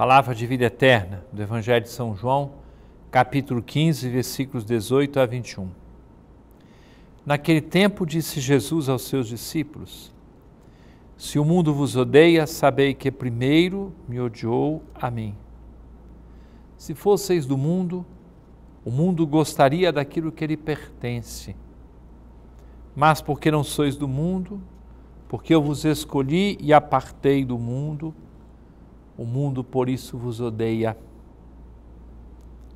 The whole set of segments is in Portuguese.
Palavra de vida eterna do Evangelho de São João, capítulo 15, versículos 18 a 21. Naquele tempo disse Jesus aos seus discípulos: Se o mundo vos odeia, sabei que primeiro me odiou a mim. Se fosseis do mundo, o mundo gostaria daquilo que lhe pertence. Mas porque não sois do mundo, porque eu vos escolhi e apartei do mundo, o mundo por isso vos odeia.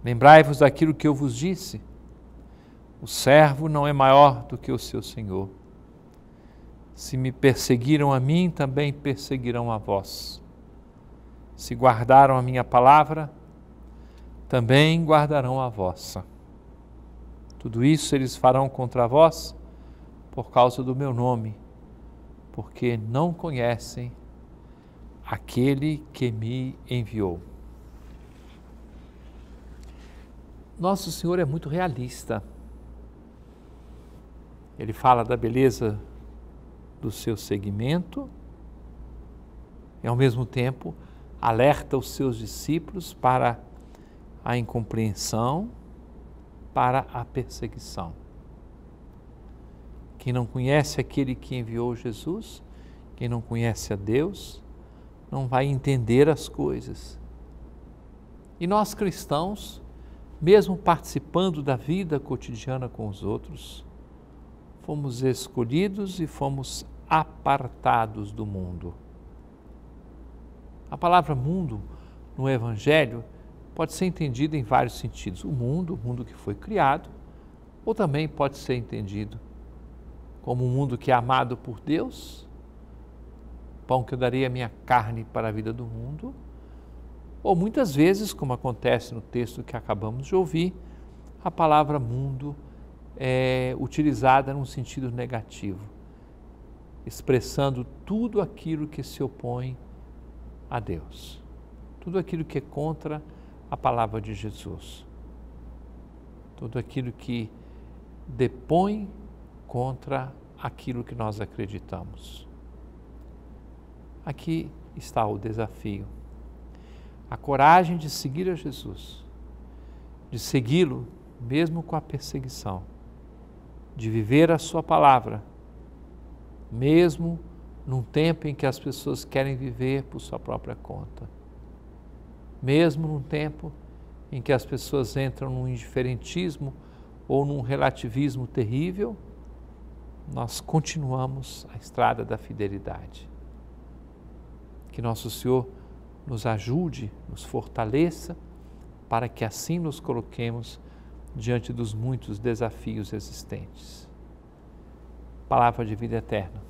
Lembrai-vos daquilo que eu vos disse. O servo não é maior do que o seu senhor. Se me perseguiram a mim, também perseguirão a vós. Se guardaram a minha palavra, também guardarão a vossa. Tudo isso eles farão contra vós por causa do meu nome, porque não conhecem aquele que me enviou. Nosso Senhor é muito realista. Ele fala da beleza do seu segmento e, ao mesmo tempo, alerta os seus discípulos para a incompreensão, para a perseguição. Quem não conhece aquele que enviou Jesus, quem não conhece a Deus, não vai entender as coisas. E nós cristãos, mesmo participando da vida cotidiana com os outros, fomos escolhidos e fomos apartados do mundo. A palavra mundo no Evangelho pode ser entendida em vários sentidos. O mundo, o mundo que foi criado, ou também pode ser entendido como um mundo que é amado por Deus pão que eu darei a minha carne para a vida do mundo, ou muitas vezes, como acontece no texto que acabamos de ouvir, a palavra mundo é utilizada num sentido negativo, expressando tudo aquilo que se opõe a Deus, tudo aquilo que é contra a palavra de Jesus, tudo aquilo que depõe contra aquilo que nós acreditamos. Aqui está o desafio. A coragem de seguir a Jesus, de segui-lo mesmo com a perseguição, de viver a Sua palavra, mesmo num tempo em que as pessoas querem viver por sua própria conta, mesmo num tempo em que as pessoas entram num indiferentismo ou num relativismo terrível, nós continuamos a estrada da fidelidade. Que Nosso Senhor nos ajude, nos fortaleça, para que assim nos coloquemos diante dos muitos desafios existentes. Palavra de vida eterna